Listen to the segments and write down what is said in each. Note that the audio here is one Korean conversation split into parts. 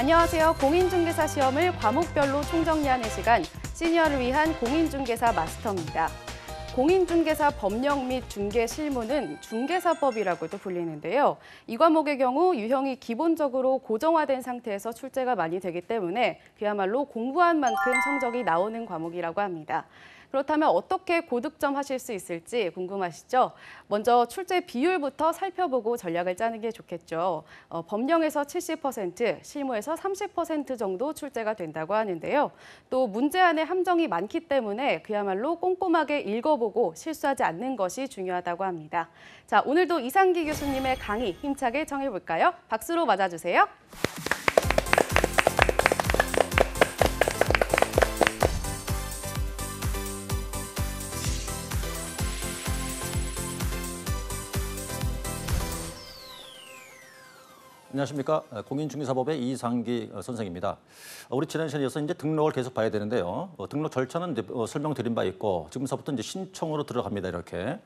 안녕하세요. 공인중개사 시험을 과목별로 총정리하는 시간, 시니어를 위한 공인중개사 마스터입니다. 공인중개사 법령 및 중개 실무는 중개사법이라고도 불리는데요. 이 과목의 경우 유형이 기본적으로 고정화된 상태에서 출제가 많이 되기 때문에 그야말로 공부한 만큼 성적이 나오는 과목이라고 합니다. 그렇다면 어떻게 고득점 하실 수 있을지 궁금하시죠? 먼저 출제 비율부터 살펴보고 전략을 짜는 게 좋겠죠. 어, 법령에서 70%, 실무에서 30% 정도 출제가 된다고 하는데요. 또 문제 안에 함정이 많기 때문에 그야말로 꼼꼼하게 읽어보고 실수하지 않는 것이 중요하다고 합니다. 자, 오늘도 이상기 교수님의 강의 힘차게 정해볼까요 박수로 맞아주세요. 안녕하십니까. 어, 공인중개사법의 이상기 어, 선생입니다. 어, 우리 지난 시간에서 이제 등록을 계속 봐야 되는데요. 등록 절차는 설명드린 바 있고 지금서부터 이제 신청으로 들어갑니다. 이렇게.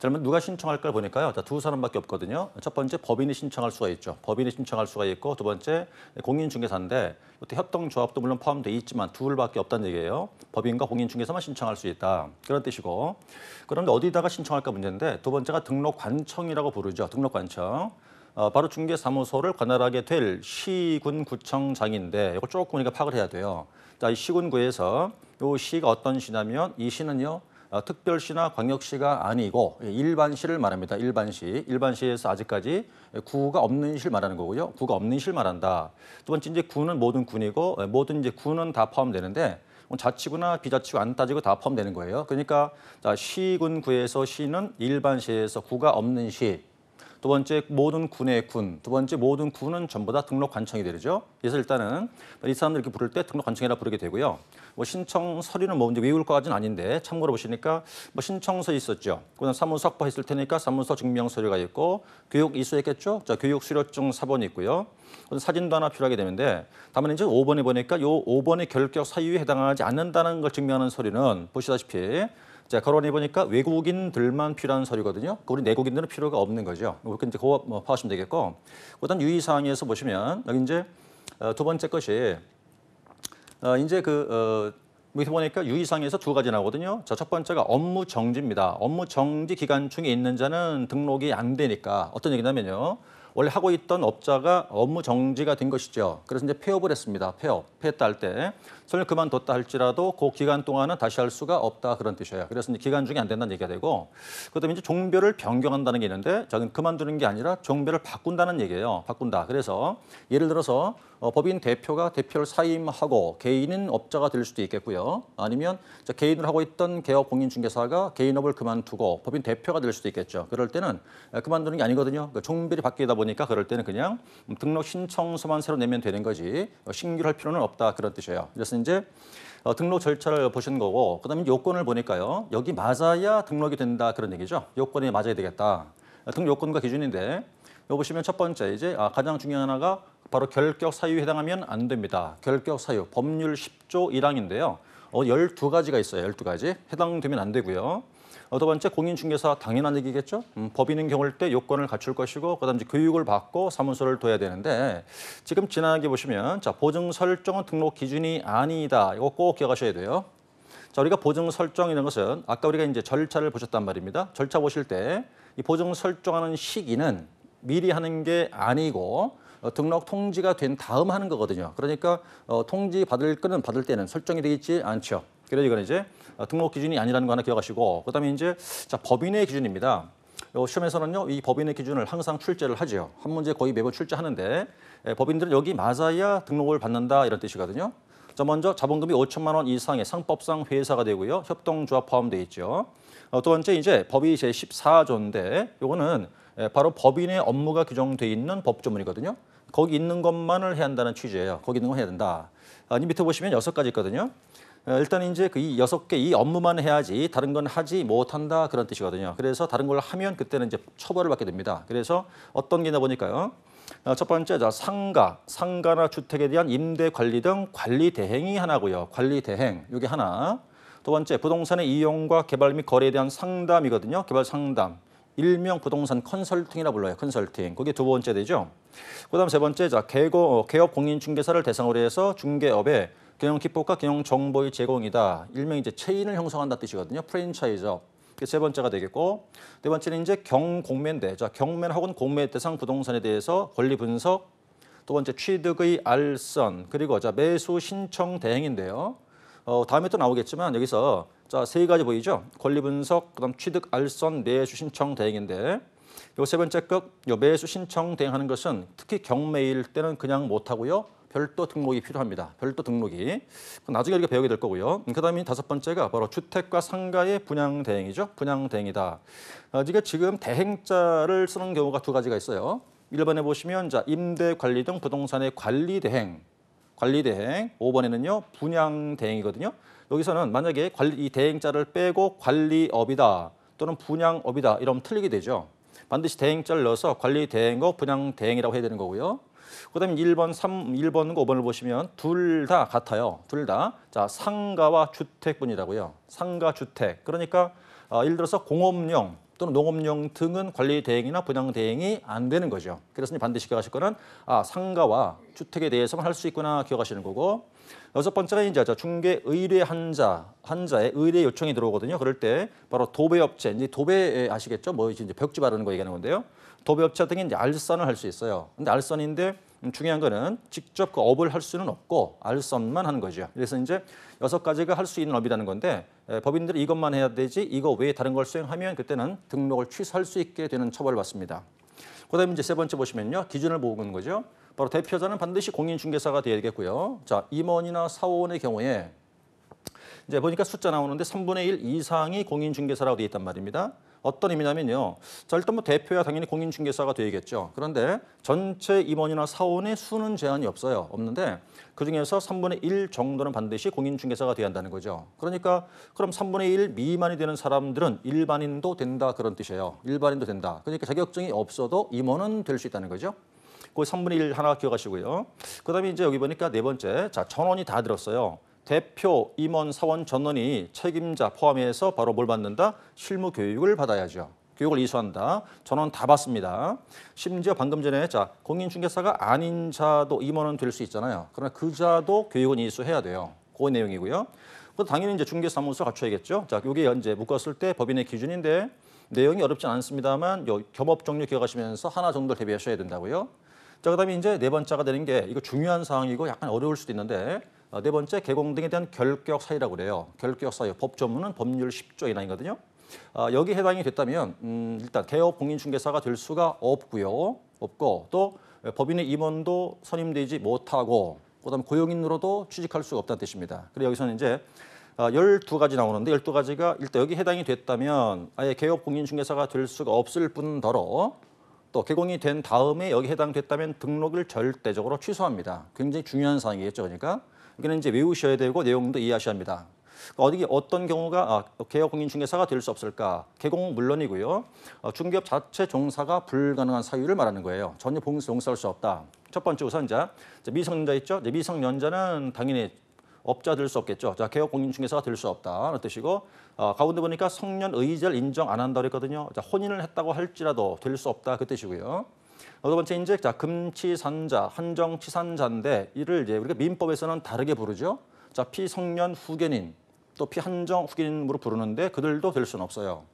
그러면 누가 신청할 걸 보니까요. 두 사람밖에 없거든요. 첫 번째 법인이 신청할 수가 있죠. 법인이 신청할 수가 있고 두 번째 공인중개사인데 협동조합도 물론 포함되어 있지만 둘밖에 없다는 얘기예요. 법인과 공인중개사만 신청할 수 있다. 그런 뜻이고 그런데 어디다가 신청할까 문제인데 두 번째가 등록관청이라고 부르죠. 등록관청. 어, 바로 중개 사무소를 관할하게 될 시군구청장인데 이거 조금 우리가 파악을 해야 돼요. 자, 이 시군구에서 이 시가 어떤 시냐면 이 시는요. 어, 특별시나 광역시가 아니고 일반시를 말합니다. 일반시. 일반시에서 아직까지 구가 없는 시를 말하는 거고요. 구가 없는 시를 말한다. 두 번째 이제 구는 모든 군이고 어, 모든 이제 구는 다 포함되는데 뭐 자치구나 비자치구 안 따지고 다 포함되는 거예요. 그러니까 자, 시군구에서 시는 일반시에서 구가 없는 시두 번째 모든 군의 군, 두 번째 모든 군은 전부 다 등록 관청이 되죠. 그래서 일단은 이 사람들 이렇게 부를 때 등록 관청이라 부르게 되고요. 뭐 신청 서류는 뭐 이제 외울 것까지는 아닌데 참고로 보시니까 뭐 신청서 있었죠. 그다음 사문서 확보 했을 테니까 사문서 증명 서류가 있고 교육 이수했겠죠. 자 교육 수료증 사본이 있고요. 그다음 사진도 하나 필요하게 되는데 다만 이제 5번에 보니까 요 5번의 결격 사유에 해당하지 않는다는 걸 증명하는 서류는 보시다시피 자, 거론해 보니까 외국인들만 필요한 서류거든요. 우리 내국인들은 필요가 없는 거죠. 이렇게 뭐 이제 그거 뭐 파악하시면 되겠고, 그다음 유의 사항에서 보시면 여기 이제 어, 두 번째 것이 어, 이제 그 어, 밑에 보니까 유의사항에서 두 가지 나오거든요. 자, 첫 번째가 업무 정지입니다. 업무 정지 기간 중에 있는 자는 등록이 안 되니까 어떤 얘기냐면요. 원래 하고 있던 업자가 업무 정지가 된 것이죠. 그래서 이제 폐업을 했습니다. 폐업, 폐업다 할 때. 선을 그만뒀다 할지라도 그 기간 동안은 다시 할 수가 없다 그런 뜻이에요. 그래서 기간 중에 안 된다는 얘기가 되고 그다음에 이제 종별을 변경한다는 게 있는데 저는 그만두는 게 아니라 종별을 바꾼다는 얘기예요. 바꾼다. 그래서 예를 들어서 어, 법인 대표가 대표를 사임하고 개인은 업자가 될 수도 있겠고요. 아니면 개인을 하고 있던 개업 공인중개사가 개인업을 그만두고 법인 대표가 될 수도 있겠죠. 그럴 때는 아, 그만두는 게 아니거든요. 그 종별이 바뀌다 보니까 그럴 때는 그냥 음, 등록 신청서만 새로 내면 되는 거지 어, 신규를 할 필요는 없다 그런 뜻이에요. 그래서 이제 어, 등록 절차를 보신 거고 그다음에 요건을 보니까요. 여기 맞아야 등록이 된다 그런 얘기죠. 요건이 맞아야 되겠다. 등 요건과 기준인데 요 보시면 첫 번째 이제 아, 가장 중요한 하나가 바로 결격 사유에 해당하면 안 됩니다. 결격 사유 법률 10조 1항인데요. 어, 12가지가 있어요. 12가지. 해당되면 안 되고요. 어, 두 번째 공인중개사 당연한 얘기겠죠. 음, 법인인 경우일 때 요건을 갖출 것이고 그다음 에 교육을 받고 사무소를 둬야 되는데 지금 지나게 보시면 자 보증 설정 등록 기준이 아니다. 이거 꼭 기억하셔야 돼요. 자, 우리가 보증 설정이라는 것은 아까 우리가 이제 절차를 보셨단 말입니다. 절차 보실 때 이 보증 설정하는 시기는 미리 하는 게 아니고 어, 등록 통지가 된 다음 하는 거거든요. 그러니까 어, 통지 받을 거는 받을 때는 설정이 되어 있지 않죠. 그래서 이건 이제 어, 등록 기준이 아니라는 거 하나 기억하시고 그다음에 이제 자 법인의 기준입니다. 요 시험에서는요 이 법인의 기준을 항상 출제를 하죠한 문제 거의 매번 출제하는데 에, 예, 법인들은 여기 맞아야 등록을 받는다 이런 뜻이거든요. 자 먼저 자본금이 5천만 원 이상의 상법상 회사가 되고요. 협동조합 포함되어 있죠. 어, 두 번째 이제 법이 제 14조인데 요거는 예, 바로 법인의 업무가 규정돼 있는 법조문이거든요. 거기 있는 것만을 해야 한다는 취지예요. 거기 있는 거 해야 된다. 아, 이 밑에 보시면 여섯 가지 있거든요. 어, 일단 이제 그 이 여섯 개 이 업무만 해야지 다른 건 하지 못한다 그런 뜻이거든요. 그래서 다른 걸 하면 그때는 이제 처벌을 받게 됩니다. 그래서 어떤 게냐 보니까요. 아, 첫 번째 자 상가, 상가나 주택에 대한 임대 관리 등 관리 대행이 하나고요. 관리 대행 이게 하나. 두 번째 부동산의 이용과 개발 및 거래에 대한 상담이거든요. 개발 상담. 일명 부동산 컨설팅이라 불러요. 컨설팅. 그게 두 번째 되죠. 그다음 세 번째 자 개거, 개업 공인중개사를 대상으로 해서 중개업의 경영 기법과 경영 정보의 제공이다. 일명 이제 체인을 형성한다 뜻이거든요. 프랜차이즈세 번째가 되겠고 네 번째는 이제 경공매인데 자 경매 혹은 공매 대상 부동산에 대해서 권리 분석 두 번째 취득의 알선 그리고 자 매수 신청 대행인데요. 어, 다음에 또 나오겠지만 여기서 자, 세 가지 보이죠? 권리 분석, 그다음 취득 알선 매수 신청 대행인데 요세 번째 급, 요 매수 신청 대행하는 것은 특히 경매일 때는 그냥 못 하고요. 별도 등록이 필요합니다. 별도 등록이. 나중에 이렇게 배우게 될 거고요. 그다음에 다섯 번째가 바로 주택과 상가의 분양 대행이죠. 분양 대행이다. 이게 지금 대행자를 쓰는 경우가 두 가지가 있어요. 일번에 보시면 자 임대 관리 등 부동산의 관리 대행, 관리 대행. 오번에는요 분양 대행이거든요. 여기서는 만약에 관리, 이 대행자를 빼고 관리업이다 또는 분양업이다 이러면 틀리게 되죠. 반드시 대행자를 넣어서 관리 대행과 분양 대행이라고 해야 되는 거고요. 그다음에 1번, 3, 1번과 5번을 보시면 둘 다 같아요. 둘 다. 자, 상가와 주택뿐이라고요. 상가, 주택. 그러니까 어, 예를 들어서 공업용 또는 농업용 등은 관리 대행이나 분양 대행이 안 되는 거죠. 그래서 반드시 기억하실 거는 아, 상가와 주택에 대해서만 할 수 있구나 기억하시는 거고 여섯 번째가 이제 중개 의뢰 환자 환자의 의뢰 요청이 들어오거든요. 그럴 때 바로 도배업체 이제 도배 예, 아시겠죠? 뭐 이제 벽지 바르는 거 얘기하는 건데요. 도배업체 등이 이제 알선을 할 수 있어요. 근데 알선인데 음, 중요한 거는 직접 그 업을 할 수는 없고 알선만 하는 거죠. 그래서 이제 여섯 가지가 할 수 있는 업이라는 건데 예, 법인들이 이것만 해야 되지 이거 외에 다른 걸 수행하면 그때는 등록을 취소할 수 있게 되는 처벌을 받습니다. 그다음에 이제 세 번째 보시면요 기준을 보는 거죠. 바로 대표자는 반드시 공인중개사가 되어야겠고요 자, 임원이나 사원의 경우에 이제 보니까 숫자 나오는데 3분의 1 이상이 공인중개사라고 되어 있단 말입니다. 어떤 의미냐면요. 자, 일단 뭐 대표야 당연히 공인중개사가 되겠죠. 그런데 전체 임원이나 사원의 수는 제한이 없어요. 없는데 그중에서 3분의 1 정도는 반드시 공인중개사가 돼야 한다는 거죠. 그러니까 그럼 3분의 1 미만이 되는 사람들은 일반인도 된다 그런 뜻이에요. 일반인도 된다. 그러니까 자격증이 없어도 임원은 될 수 있다는 거죠. 그 3분의 1 하나 기억하시고요. 그다음에 이제 여기 보니까 네 번째, 자 전원이 다 들었어요. 대표, 임원, 사원, 전원이 책임자 포함해서 바로 뭘 받는다? 실무 교육을 받아야죠. 교육을 이수한다. 전원 다 받습니다. 심지어 방금 전에 자 공인중개사가 아닌 자도 임원은 될 수 있잖아요. 그러나 그 자도 교육은 이수해야 돼요. 그 내용이고요. 그 당연히 이제 중개사무소 갖춰야겠죠. 자, 이게 현재 묶었을 때 법인의 기준인데 내용이 어렵지 않습니다만 요 겸업 종류 기억하시면서 하나 정도 대비하셔야 된다고요. 자, 그다음에 이제 네 번째가 되는 게 이거 중요한 사항이고 약간 어려울 수도 있는데 어, 네 번째 개공 등에 대한 결격 사유라고 그래요. 결격 사유 법조문은 법률 10조 이하이거든요. 아, 어, 여기 해당이 됐다면 음, 일단 개업 공인중개사가 될 수가 없고요. 없고 또 예, 법인의 임원도 선임되지 못하고 그다음에 고용인으로도 취직할 수가 없다는 뜻입니다. 그리고 여기서는 이제 어, 열두 가지 나오는데 열두 가지가 일단 여기 해당이 됐다면 아예 개업 공인중개사가 될 수가 없을 뿐더러 또 개공이 된 다음에 여기 해당됐다면 등록을 절대적으로 취소합니다. 굉장히 중요한 사항이겠죠. 그러니까 여기는 이제 외우셔야 되고 내용도 이해하셔야 합니다. 그러니까 어디 어떤 경우가 아, 개업공인중개사가 될 수 없을까? 개공은 물론이고요. 어, 중개업 자체 종사가 불가능한 사유를 말하는 거예요. 전혀 봉사 종사할 수 없다. 첫 번째 우선자 미성년자 있죠. 미성년자는 당연히 업자 될 수 없겠죠. 자, 개업공인중개사가 될 수 없다는 뜻이고 어, 가운데 보니까 성년 의절 인정 안 한다고 했거든요. 자, 혼인을 했다고 할지라도 될 수 없다 그 뜻이고요. 두 번째 이제 자 금치산자, 한정치산자인데 이를 이제 우리가 민법에서는 다르게 부르죠. 자 피성년 후견인, 또 피한정 후견인으로 부르는데 그들도 될 수는 없어요.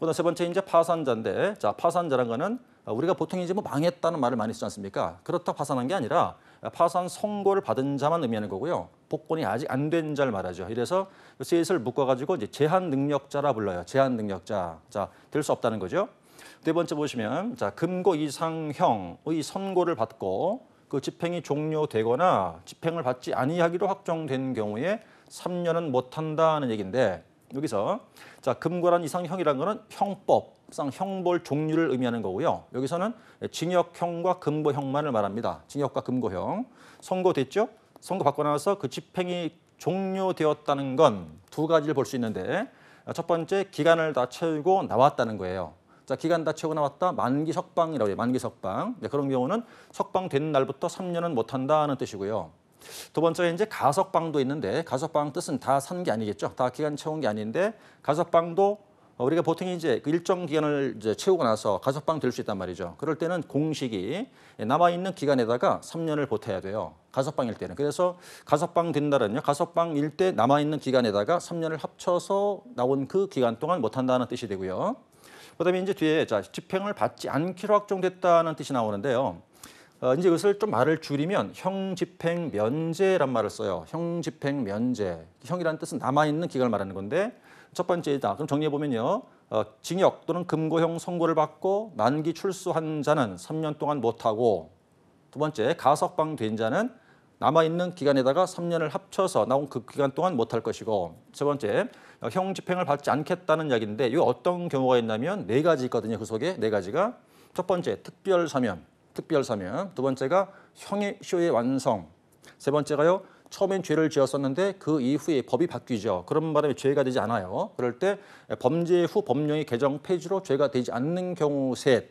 그다음 세 번째 이제 파산자인데 자 파산자란 거는 우리가 보통 이제 뭐 망했다는 말을 많이 쓰지 않습니까? 그렇다 파산한 게 아니라 파산 선고를 받은 자만 의미하는 거고요. 복권이 아직 안 된 자를 말하죠. 이래서 셋을 묶어가지고 이제 제한 능력자라 불러요. 제한 능력자. 자, 될 수 없다는 거죠. 네 번째 보시면 자 금고 이상형의 선고를 받고 그 집행이 종료되거나 집행을 받지 아니하기로 확정된 경우에 3년은 못한다는 얘기인데 여기서 자 금고란 이상형이라는 거는 형법 형법상 형벌 종류를 의미하는 거고요. 여기서는 징역형과 금고형만을 말합니다. 징역과 금고형. 선고됐죠? 선고받고 나서 그 집행이 종료되었다는 건 두 가지를 볼 수 있는데 첫 번째 기간을 다 채우고 나왔다는 거예요. 자 기간 다 채우고 나왔다 만기 석방이라고 해요. 만기 석방. 네, 그런 경우는 석방된 날부터 3년은 못한다는 뜻이고요. 두 번째 이제 가석방도 있는데 가석방 뜻은 다 산 게 아니겠죠. 다 기간 채운 게 아닌데 가석방도 어, 우리가 보통 이제 그 일정 기간을 이제 채우고 나서 가석방 될 수 있단 말이죠. 그럴 때는 공식이 남아 있는 기간에다가 3년을 보태야 돼요. 가석방일 때는. 그래서 가석방 된 날은요. 가석방일 때 남아 있는 기간에다가 3년을 합쳐서 나온 그 기간 동안 못 한다는 뜻이 되고요. 그다음에 이제 뒤에 자, 집행을 받지 않기로 확정됐다는 뜻이 나오는데요. 어, 이제 이것을 좀 말을 줄이면 형집행 면제란 말을 써요. 형집행 면제. 형이라는 뜻은 남아있는 기간을 말하는 건데 첫 번째이다. 그럼 정리해 보면요. 어, 징역 또는 금고형 선고를 받고 만기 출소한 자는 3년 동안 못하고 두 번째 가석방 된 자는 남아있는 기간에다가 3년을 합쳐서 나온 그 기간 동안 못할 것이고 세 번째 어, 형 집행을 받지 않겠다는 이야기인데 이거 어떤 경우가 있냐면 네 가지 있거든요. 그 속에 네 가지가 첫 번째 특별 사면 특별 사면 두 번째가 형의 쇼의 완성 세 번째가요 처음엔 죄를 지었었는데 그 이후에 법이 바뀌죠. 그런 바람에 죄가 되지 않아요. 그럴 때 범죄 후 법령이 개정 폐지로 죄가 되지 않는 경우 셋.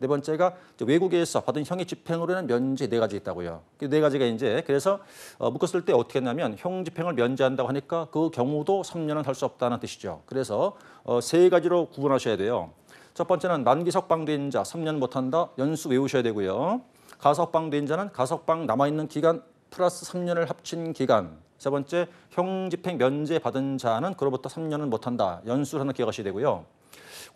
네 번째가 외국에서 받은 형의 집행으로는 면제 네 가지 있다고요. 그 네 가지가 이제 그래서 어, 묶었을 때 어떻게 했냐면 형 집행을 면제한다고 하니까 그 경우도 3년은 할 수 없다는 뜻이죠. 그래서 어, 세 가지로 구분하셔야 돼요. 첫 번째는 만기 석방된 자 3년 못한다 연수 외우셔야 되고요. 가석방된 자는 가석방 남아있는 기간 플러스 3년을 합친 기간. 세 번째, 형집행 면제 받은 자는 그로부터 3년은 못한다. 연수라는 기억하 되고요.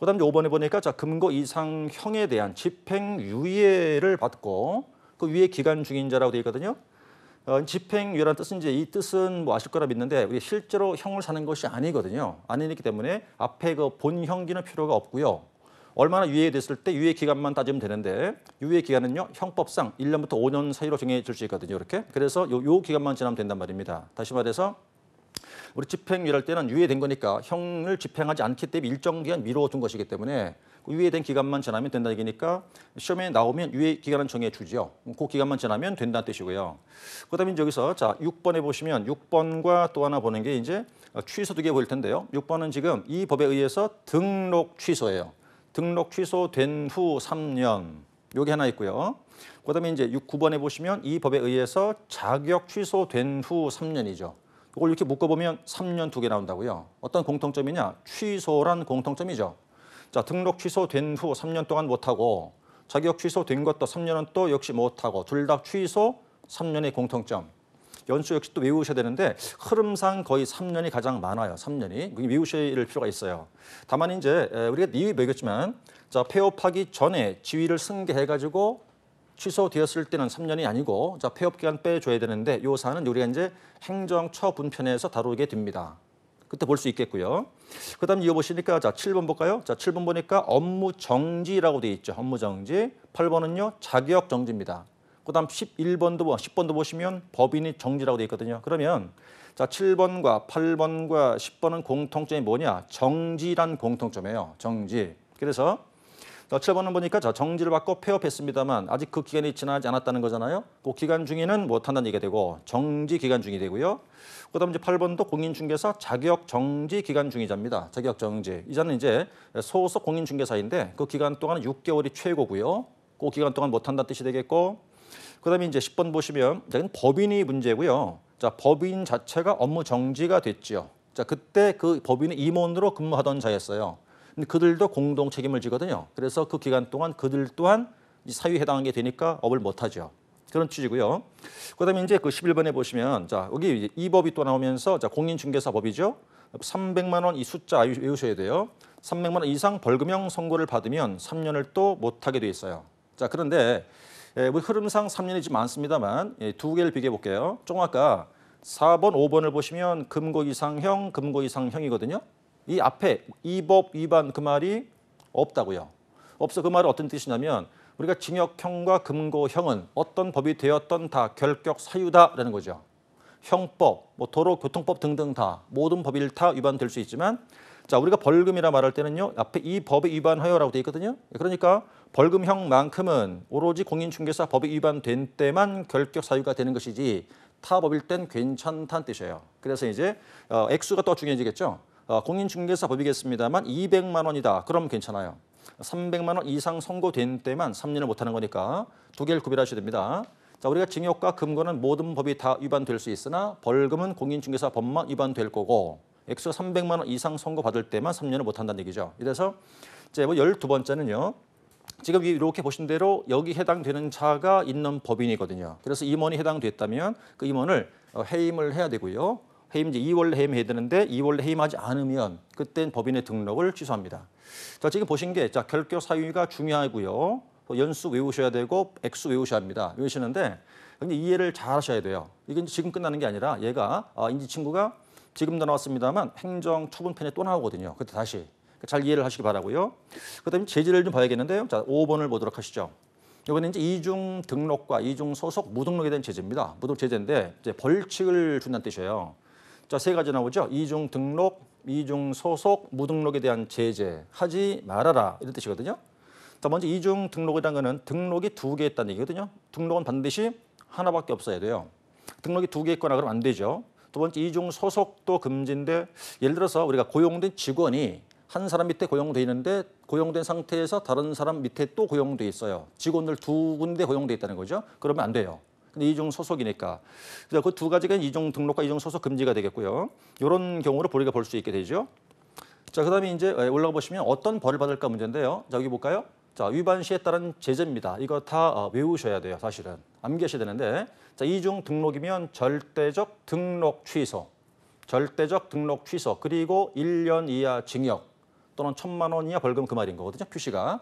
그 다음 5번에 보니까 자 금고 이상 형에 대한 집행유예를 받고 그 위에 기간 중인 자라고 되어 있거든요. 어, 집행유예란 뜻은 이제 이 뜻은 뭐 아실 거라 믿는데 우리 실제로 형을 사는 것이 아니거든요. 아니기 때문에 앞에 그 본형기는 필요가 없고요. 얼마나 유예됐을 때 유예 기간만 따지면 되는데 유예 기간은요 형법상 1년부터 5년 사이로 정해질 수 있거든요. 이렇게 그래서 요, 요 기간만 지나면 된단 말입니다. 다시 말해서 우리 집행유예할 때는 유예된 거니까 형을 집행하지 않기 때문에 일정 기간 미뤄둔 것이기 때문에 그 유예된 기간만 지나면 된다 얘기니까 시험에 나오면 유예 기간은 정해 주죠요그 기간만 지나면 된다는 뜻이고요. 그다음에 여기서 자 6번에 보시면 6번과 또 하나 보는 게 이제 취소 두 개 보일 텐데요. 6번은 지금 이 법에 의해서 등록 취소예요. 등록 취소된 후 3년 여기 하나 있고요. 그다음에 이제 6, 9번에 보시면 이 법에 의해서 자격 취소된 후 3년이죠. 이걸 이렇게 묶어보면 3년 두 개 나온다고요. 어떤 공통점이냐? 취소란 공통점이죠. 자, 등록 취소된 후 3년 동안 못하고 자격 취소된 것도 3년은 또 역시 못하고 둘 다 취소 3년의 공통점. 연수 역시 또 외우셔야 되는데 흐름상 거의 3년이 가장 많아요. 3년이. 외우실 필요가 있어요. 다만 이제 우리가 이유 매겼지만 자, 폐업하기 전에 지위를 승계해가지고 취소되었을 때는 3년이 아니고 자, 폐업 기간 빼줘야 되는데 요 사안은 우리가 이제 행정처분편에서 다루게 됩니다. 그때 볼 수 있겠고요. 그다음 이어 보시니까 자 7번 볼까요? 자 7번 보니까 업무 정지라고 돼 있죠. 업무 정지. 8번은요 자격 정지입니다. 그다음 11번도 10번도 보시면 법인이 정지라고 되어 있거든요. 그러면 자 7번과 8번과 10번은 공통점이 뭐냐? 정지란 공통점이에요. 정지. 그래서 자, 7번은 보니까 자, 정지를 받고 폐업했습니다만 아직 그 기간이 지나지 않았다는 거잖아요. 그 기간 중에는 못한다는 얘기가 되고 정지 기간 중이 되고요. 그 다음 이제 8번도 공인중개사 자격 정지 기간 중이자입니다. 자격 정지. 이자는 이제 소속 공인중개사인데 그 기간 동안 6개월이 최고고요. 그 기간 동안 못한다는 뜻이 되겠고 그다음에 이제 10번 보시면 여 법인이 문제고요. 자, 법인 자체가 업무 정지가 됐지요. 자, 그때 그법인의 임원으로 근무하던 자였어요. 근데 그들도 공동 책임을 지거든요. 그래서 그 기간 동안 그들 또한 사유에 해당하게 되니까 업을 못 하죠. 그런 취지고요. 그다음에 이제 그 11번에 보시면 자, 여기 이 법이 또 나오면서 자, 공인중개사 법이죠. 300만 원 이 숫자 외우셔야 돼요. 300만 원 이상 벌금형 선고를 받으면 3년을 또 못 하게 돼 있어요. 자, 그런데 예, 뭐 흐름상 3년이 좀 많습니다만 예, 두 개를 비교해 볼게요. 조 아까 4번, 5번을 보시면 금고 이상형, 금고 이상형이거든요. 이 앞에 이법 위반 그 말이 없다고요. 없어 그 말은 어떤 뜻이냐면 우리가 징역형과 금고형은 어떤 법이 되었던 다 결격 사유다라는 거죠. 형법, 뭐 도로교통법 등등 다 모든 법일 다 위반될 수 있지만 자 우리가 벌금이라 말할 때는요 앞에 이 법에 위반하여라고 돼 있거든요. 그러니까 벌금형만큼은 오로지 공인중개사 법이 위반된 때만 결격 사유가 되는 것이지 타 법일 땐 괜찮다는 뜻이에요. 그래서 이제 어, 액수가 더 중요해지겠죠. 어, 공인중개사 법이겠습니다만 200만 원이다. 그럼 괜찮아요. 300만 원 이상 선고된 때만 3년을 못하는 거니까 두 개를 구별하셔야 됩니다. 자, 우리가 징역과 금고는 모든 법이 다 위반될 수 있으나 벌금은 공인중개사 법만 위반될 거고 액수가 300만 원 이상 선고받을 때만 3년을 못한다는 얘기죠. 이래서 이제 뭐 12번째는요. 지금 이렇게 보신 대로 여기 해당되는 자가 있는 법인이거든요. 그래서 임원이 해당됐다면 그 임원을 어, 해임을 해야 되고요. 해임 이제 2월 해임해야 되는데 2월 해임하지 않으면 그땐 법인의 등록을 취소합니다. 자 지금 보신 게자 결격 사유가 중요하고요. 연수 외우셔야 되고 액수 외우셔야 합니다. 외우시는데 근데 이해를 잘 하셔야 돼요. 이게 지금 끝나는 게 아니라 얘가 아, 인지 친구가 지금도 나왔습니다만 행정 처분편에 또 나오거든요. 그때 다시 그러니까 잘 이해를 하시기 바라고요. 그다음에 제재를 좀 봐야겠는데요. 자, 5번을 보도록 하시죠. 이번에 이제 이중 등록과 이중 소속 무등록에 대한 제재입니다. 무등 제재인데 이제 벌칙을 준다는 뜻이에요. 자, 세 가지 나오죠. 이중 등록, 이중 소속, 무등록에 대한 제재 하지 말아라 이런 뜻이거든요. 자, 먼저 이중 등록이라는 거는 등록이 두 개 있다는 얘기거든요. 등록은 반드시 하나밖에 없어야 돼요. 등록이 두 개 있거나 그러면 안 되죠. 두 번째 이중 소속도 금지인데 예를 들어서 우리가 고용된 직원이 한 사람 밑에 고용돼 있는데 고용된 상태에서 다른 사람 밑에 또 고용돼 있어요. 직원들 두 군데 고용돼 있다는 거죠. 그러면 안 돼요. 근데 이중 소속이니까. 그두 그 가지가 이중 등록과 이중 소속 금지가 되겠고요. 이런 경우로 우리가 볼 수 있게 되죠. 자, 그다음에 이제 예, 올라가 보시면 어떤 벌을 받을까 문제인데요. 자, 여기 볼까요? 자, 위반 시에 따른 제재입니다. 이거 다 어, 외우셔야 돼요, 사실은. 암기하셔야 되는데. 자, 이중 등록이면 절대적 등록 취소. 절대적 등록 취소. 그리고 1년 이하 징역. 또는 천만 원 이하 벌금 그 말인 거거든요. 표시가.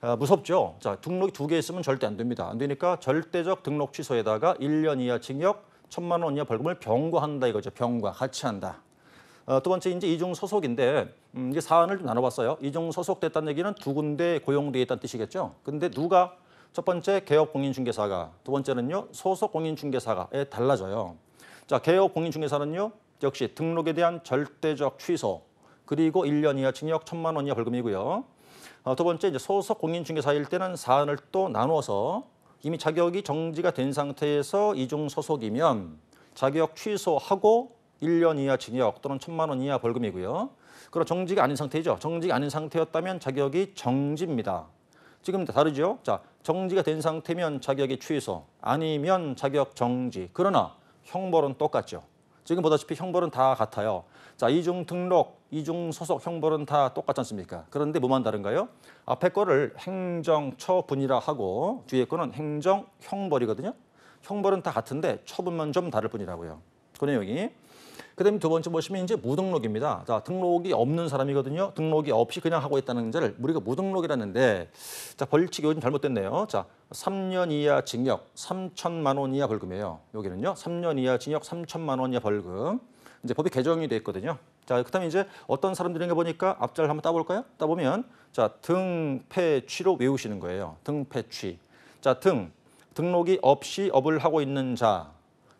아, 무섭죠. 자, 등록이 두 개 있으면 절대 안 됩니다. 안 되니까 절대적 등록 취소에다가 1년 이하 징역, 천만 원 이하 벌금을 병과한다 이거죠. 병과 같이 한다. 아, 두 번째 이제 이중 소속인데 음, 이게 사안을 좀 나눠봤어요. 이중 소속됐다는 얘기는 두 군데 고용돼 있다는 뜻이겠죠. 근데 누가 첫 번째 개업 공인중개사가 두 번째는요 소속 공인중개사가에 달라져요. 자 개업 공인중개사는요 역시 등록에 대한 절대적 취소 그리고 1년 이하 징역 1천만 원 이하 벌금이고요. 어, 두 번째 이제 소속 공인중개사일 때는 사안을 또 나누어서 이미 자격이 정지가 된 상태에서 이중 소속이면 자격 취소하고 1년 이하 징역 또는 1천만 원 이하 벌금이고요. 그럼 정지가 아닌 상태죠. 정지가 아닌 상태였다면 자격이 정지입니다. 지금 다르죠? 자, 정지가 된 상태면 자격이 취소, 아니면 자격 정지. 그러나 형벌은 똑같죠. 지금 보다시피 형벌은 다 같아요. 자, 이중 등록 이중 소속 형벌은 다 똑같지 않습니까? 그런데 뭐만 다른가요? 앞에 거를 행정처분이라 하고 뒤에 거는 행정형벌이거든요. 형벌은 다 같은데 처분만 좀 다를 뿐이라고요. 그 내용이. 그다음에 두 번째 보시면 이제 무등록입니다. 자, 등록이 없는 사람이거든요. 등록이 없이 그냥 하고 있다는 문제를 우리가 무등록이라는데 자, 벌칙이 요즘 잘못됐네요. 자, 3년 이하 징역 3천만 원 이하 벌금이에요. 여기는요. 3년 이하 징역 3천만 원 이하 벌금. 이제 법이 개정이 돼 있거든요. 자, 그다음에 이제 어떤 사람들인가 보니까 앞자를 한번 따볼까요? 따보면 자 등패취로 외우시는 거예요. 등패취. 자 등, 등록이 없이 업을 하고 있는 자.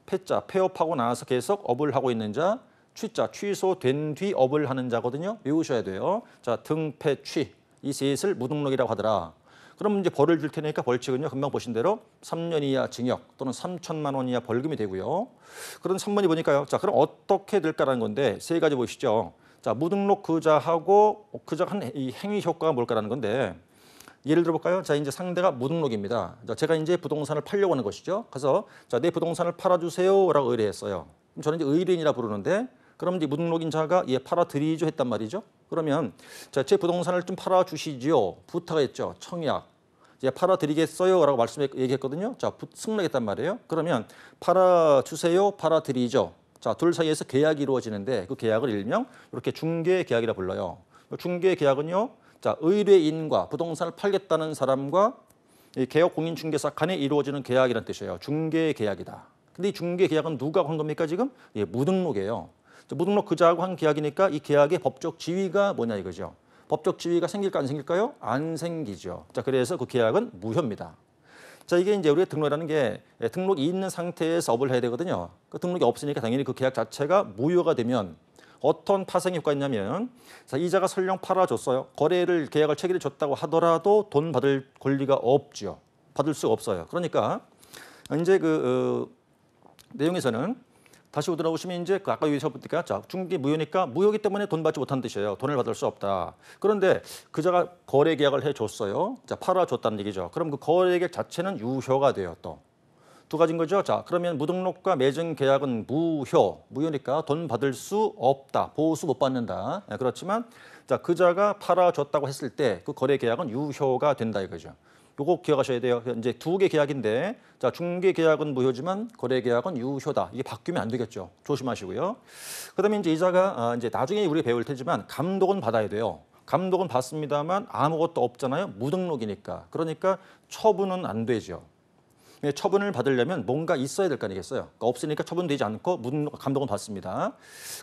패자, 폐업하고 나서 계속 업을 하고 있는 자. 취자, 취소된 뒤 업을 하는 자거든요. 외우셔야 돼요. 자 등패취. 이 셋을 무등록이라고 하더라. 그럼 이제 벌을 줄 테니까 벌칙은요. 금방 보신 대로 3년 이하 징역 또는 3천만 원 이하 벌금이 되고요. 그런 3번이 보니까요. 자, 그럼 어떻게 될까라는 건데 세 가지 보시죠. 자, 무등록 그자하고 그자한 이 행위 효과가 뭘까라는 건데 예를 들어볼까요? 자, 이제 상대가 무등록입니다. 자, 제가 이제 부동산을 팔려고 하는 것이죠. 그래서 자, 내 부동산을 팔아주세요라고 의뢰했어요. 저는 이제 의뢰인이라 부르는데 그럼 이제 무등록인 자가 예 팔아드리죠 했단 말이죠. 그러면 자, 제 부동산을 좀 팔아주시지요. 부탁했죠. 청약. 이제 팔아드리겠어요. 라고 말씀 얘기했거든요. 자, 승낙했단 말이에요. 그러면 팔아주세요. 팔아드리죠. 자, 둘 사이에서 계약이 이루어지는데 그 계약을 일명 이렇게 중개 계약이라 불러요. 그 중개 계약은요. 자, 의뢰인과 부동산을 팔겠다는 사람과 이 개업 공인중개사 간에 이루어지는 계약이란 뜻이에요. 중개 계약이다. 근데 이 중개 계약은 누가 한 겁니까 지금? 예, 무등록이에요. 무등록 그자하고 한 계약이니까 이 계약의 법적 지위가 뭐냐 이거죠. 법적 지위가 생길까 안 생길까요? 안 생기죠. 자, 그래서 그 계약은 무효입니다. 자, 이게 이제 우리의 등록이라는 게 예, 등록이 있는 상태에서 업을 해야 되거든요. 그 등록이 없으니까 당연히 그 계약 자체가 무효가 되면 어떤 파생 효과 있냐면 자, 이자가 설령 팔아줬어요. 거래를 계약을 체결해 줬다고 하더라도 돈 받을 권리가 없죠. 받을 수 없어요. 그러니까 이제 그 어, 내용에서는 다시 오더라오시면 이제 그 아까 여기서 보니까 자, 중개 무효니까 무효기 때문에 돈 받지 못한 뜻이에요. 돈을 받을 수 없다. 그런데 그자가 거래 계약을 해줬어요. 자, 팔아줬다는 얘기죠. 그럼 그 거래 계약 자체는 유효가 돼요, 또. 두 가지인 거죠. 자, 그러면 무등록과 매증 계약은 무효, 무효니까 돈 받을 수 없다, 보수 못 받는다. 네, 그렇지만 자, 그자가 팔아줬다고 했을 때 그 거래 계약은 유효가 된다 이거죠. 요거 기억하셔야 돼요. 이제 두 개 계약인데 자 중개 계약은 무효지만 거래 계약은 유효다. 이게 바뀌면 안 되겠죠. 조심하시고요. 그다음에 이제 이자가 아, 이제 나중에 우리 배울 테지만 감독은 받아야 돼요. 감독은 받습니다만 아무것도 없잖아요. 무등록이니까. 그러니까 처분은 안 되죠. 예, 처분을 받으려면 뭔가 있어야 될 거 아니겠어요. 그러니까 없으니까 처분되지 않고 무등록 감독은 받습니다.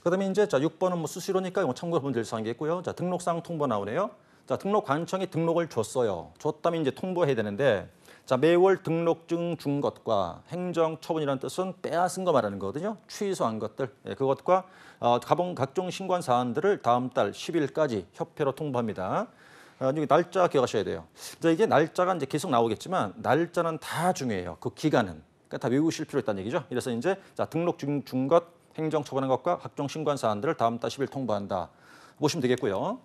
그다음에 이제 자 6번은 뭐수시로니까참고로 보면 될사항이있고요자 등록상 통보 나오네요. 자, 등록관청에 등록을 줬어요. 줬다면 이제 통보해야 되는데 자, 매월 등록증 준 것과 행정처분이라는 뜻은 빼앗은 거 말하는 거거든요. 취소한 것들. 예, 그것과 어, 가본 각종 신고한 사안들을 다음 달 10일까지 협회로 통보합니다. 어, 여기 날짜 기억하셔야 돼요. 자, 이게 날짜가 이제 계속 나오겠지만 날짜는 다 중요해요. 그 기간은. 그러니까 다 외우실 필요 있다는 얘기죠. 이래서 이제 자, 등록증 준 것, 행정처분한 것과 각종 신고한 사안들을 다음 달 10일 통보한다. 보시면 되겠고요.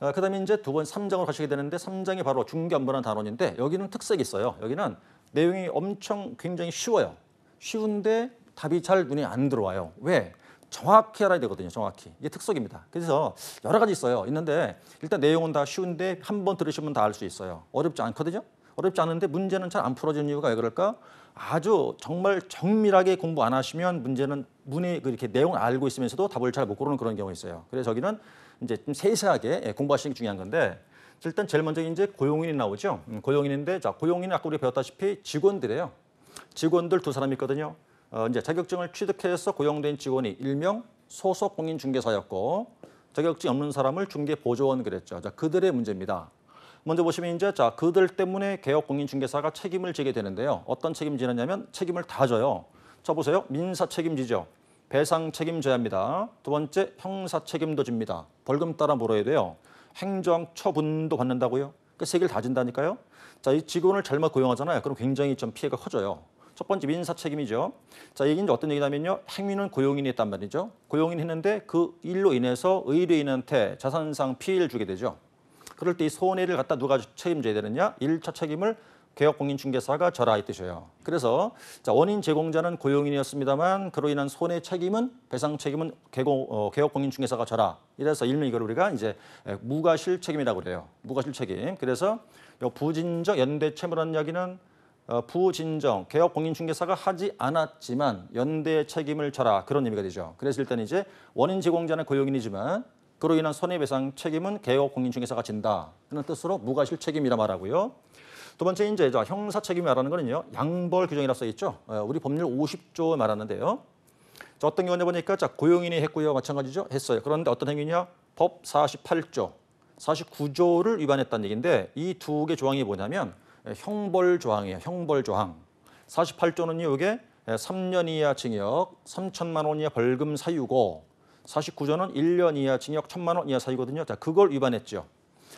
어, 그다음에 이제 두 번3장으로 가시게 되는데 3장이 바로 중개안보라는 단원인데 여기는 특색이 있어요. 여기는 내용이 엄청 굉장히 쉬워요. 쉬운데 답이 잘 눈에 안 들어와요. 왜? 정확히 알아야 되거든요. 정확히. 이게 특석입니다 그래서 여러 가지 있어요. 있는데 일단 내용은 다 쉬운데 한 번 들으시면 다 알 수 있어요. 어렵지 않거든요. 어렵지 않은데 문제는 잘 안 풀어지는 이유가 왜 그럴까? 아주 정말 정밀하게 공부 안 하시면 문제는 문의 그렇게 내용을 알고 있으면서도 답을 잘 못 고르는 그런 경우 가 있어요. 그래서 여기는 이제 좀 세세하게 예, 공부하시는 게 중요한 건데 일단 제일 먼저 이제 고용인이 나오죠. 음, 고용인인데 자 고용인은 아까 우리 배웠다시피 직원들이에요. 직원들 두 사람이 있거든요. 어, 이제 자격증을 취득해서 고용된 직원이 일명 소속 공인 중개사였고 자격증 없는 사람을 중개 보조원 그랬죠. 자 그들의 문제입니다. 먼저 보시면 이제 자 그들 때문에 개업 공인 중개사가 책임을 지게 되는데요. 어떤 책임지느냐면 책임을 다 져요. 자 보세요 민사 책임지죠. 배상 책임져야 합니다. 두 번째, 형사 책임도 집니다. 벌금 따라 물어야 돼요. 행정 처분도 받는다고요? 그러니까 세 개를 다 진다니까요. 자, 이 직원을 잘못 고용하잖아요. 그럼 굉장히 좀 피해가 커져요. 첫 번째 민사 책임이죠. 자, 이게 이제 어떤 얘기냐면요. 행위는 고용인이 했단 말이죠. 고용인 했는데 그 일로 인해서 의뢰인한테 자산상 피해를 주게 되죠. 그럴 때 이 손해를 갖다 누가 책임져야 되느냐? 일차 책임을 개혁공인중개사가 져라 이듯이요 그래서 자, 원인 제공자는 고용인이었습니다만 그로 인한 손해 책임은 배상 책임은 개고 어, 개혁공인중개사가 져라. 이래서 일명 이걸 우리가 이제 예, 무과실 책임이라고 그래요. 무과실 책임. 그래서 요부진적 연대 채무란는 이야기는 어, 부진정 개혁공인중개사가 하지 않았지만 연대 책임을 져라 그런 의미가 되죠. 그래서 일단 이제 원인 제공자는 고용인이지만 그로 인한 손해배상 책임은 개혁공인중개사가 진다. 그런 뜻으로 무과실 책임이라 말하고요. 두 번째 인제자 형사 책임 말하는 거는요. 양벌 규정이라고 써 있죠. 어, 우리 법률 50조 말하는데요. 자, 어떤 경우냐 보니까 자, 고용인이 했고요. 마찬가지죠. 했어요. 그런데 어떤 행위냐? 법 48조, 49조를 위반했다는 얘기인데 이 두 개 조항이 뭐냐면 예, 형벌 조항이에요. 형벌 조항. 48조는요. 이게 3년 예, 이하 징역, 3천만 원 이하 벌금 사유고 49조는 1년 이하 징역, 1천만 원 이하 사유거든요. 자, 그걸 위반했죠.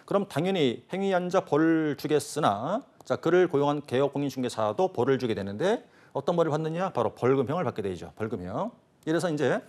그럼 당연히 행위한 자 벌을 주겠으나 자 그를 고용한 개업공인중개사도 벌을 주게 되는데 어떤 벌을 받느냐? 바로 벌금형을 받게 되죠. 벌금형. 이래서 이제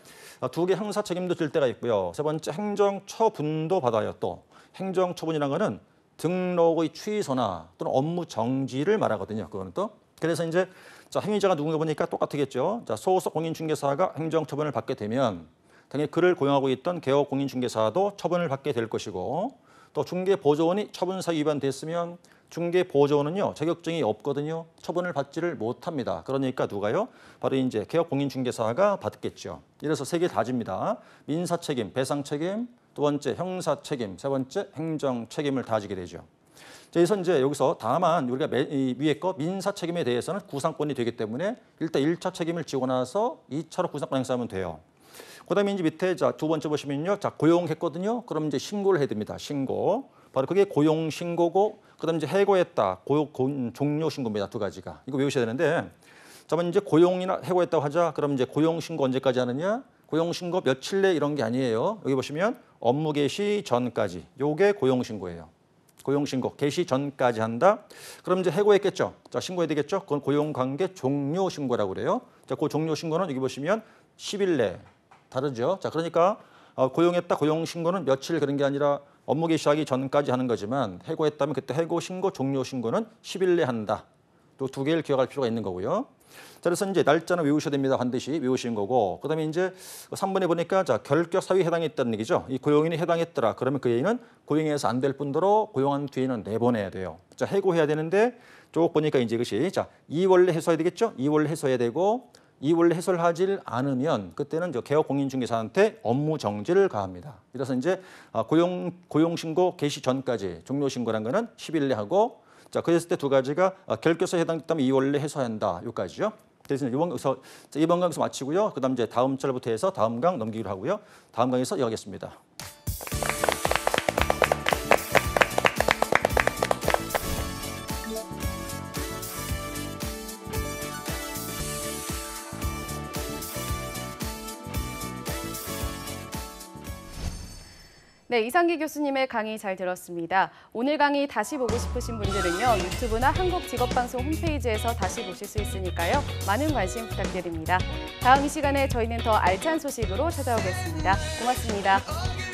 두개 형사 책임도 질 때가 있고요. 세 번째 행정처분도 받아요. 또 행정처분이라는 거는 등록의 취소나 또는 업무 정지를 말하거든요. 그거는 또 그래서 이제 자 행위자가 누군가 보니까 똑같겠죠. 자 소속 공인중개사가 행정처분을 받게 되면 당연히 그를 고용하고 있던 개업 공인중개사도 처분을 받게 될 것이고 또 중개보조원이 처분사 위반됐으면 중개보조원은요 자격증이 없거든요 처분을 받지를 못합니다 그러니까 누가요 바로 이제 개업공인중개사가 받겠죠 이래서 세 개 다집니다 민사 책임 배상 책임 두 번째 형사 책임 세 번째 행정 책임을 다지게 되죠 그래서 이제 여기서 다만 우리가 위에 거 민사 책임에 대해서는 구상권이 되기 때문에 일단 1차 책임을 지고 나서 2차로 구상권 행사하면 돼요 그다음에 이제 밑에 자두 번째 보시면요, 자 고용했거든요. 그럼 이제 신고를 해야됩니다 신고. 바로 그게 고용 신고고, 그다음 이제 해고했다, 고용 종료 신고입니다. 두 가지가 이거 외우셔야 되는데, 자면 이제 고용이나 해고했다고 하자. 그럼 이제 고용 신고 언제까지 하느냐? 고용 신고 며칠 내 이런 게 아니에요. 여기 보시면 업무 개시 전까지. 요게 고용 신고예요. 고용신고 개시 전까지 한다. 그럼 이제 해고했겠죠. 자, 신고해야 되겠죠. 그건 고용관계 종료 신고라고 그래요. 자, 그 종료 신고는 여기 보시면 10일 내 다르죠. 자, 그러니까 어, 고용했다 고용 신고는 며칠 그런 게 아니라 업무 개시하기 전까지 하는 거지만 해고했다면 그때 해고 신고 종료 신고는 10일 내 한다. 또 두 개를 기억할 필요가 있는 거고요. 자, 그래서 이제 날짜는 외우셔야 됩니다. 반드시 외우신 거고. 그다음에 이제 3번에 보니까 자, 결격 사유에 해당했다는 얘기죠. 이 고용인이 해당했더라. 그러면 그 얘기는 고용해서 안 될 뿐더러 고용한 뒤에는 내보내야 돼요. 자, 해고해야 되는데 쭉 보니까 이제 이것이 자, 2월 내 해소해야 되겠죠? 2월 내 해소해야 되고 이 원리 해소를 하지 않으면 그때는 개업 공인중개사한테 업무 정지를 가합니다. 이래서 이제 아, 고용 고용 신고 개시 전까지 종료 신고란 거는 10일 내 하고 자 그랬을 때 두 가지가 아, 결격서에 해당됐다면 이 원리 해소한다. 요까지요. 대신 이번 강에서 의 이번 강에서 의 마치고요. 그다음 이제 다음 절부터 해서 다음 강 넘기기로 하고요. 다음 강에서 의 이어가겠습니다. 네, 이상기 교수님의 강의 잘 들었습니다. 오늘 강의 다시 보고 싶으신 분들은요. 유튜브나 한국직업방송 홈페이지에서 다시 보실 수 있으니까요. 많은 관심 부탁드립니다. 다음 이 시간에 저희는 더 알찬 소식으로 찾아오겠습니다. 고맙습니다.